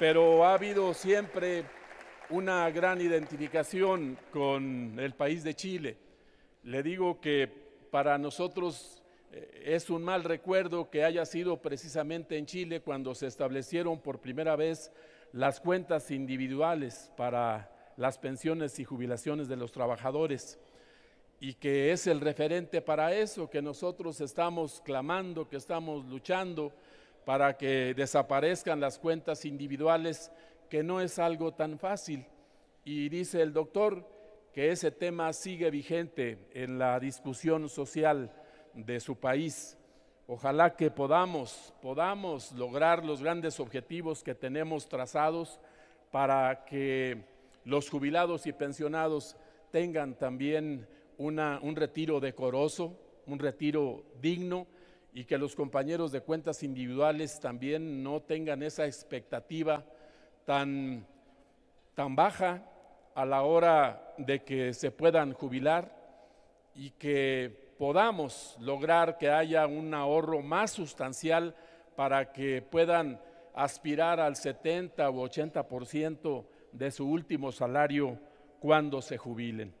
pero ha habido siempre una gran identificación con el país de Chile. Le digo que para nosotros eh, es un mal recuerdo que haya sido precisamente en Chile cuando se establecieron por primera vez las cuentas individuales para las pensiones y jubilaciones de los trabajadores y que es el referente para eso que nosotros estamos clamando, que estamos luchando, para que desaparezcan las cuentas individuales, que no es algo tan fácil. Y dice el doctor que ese tema sigue vigente en la discusión social de su país. Ojalá que podamos, podamos lograr los grandes objetivos que tenemos trazados para que los jubilados y pensionados tengan también un retiro decoroso, un retiro digno y que los compañeros de cuentas individuales también no tengan esa expectativa tan, tan baja a la hora de que se puedan jubilar y que podamos lograr que haya un ahorro más sustancial para que puedan aspirar al 70 u 80% de su último salario cuando se jubilen.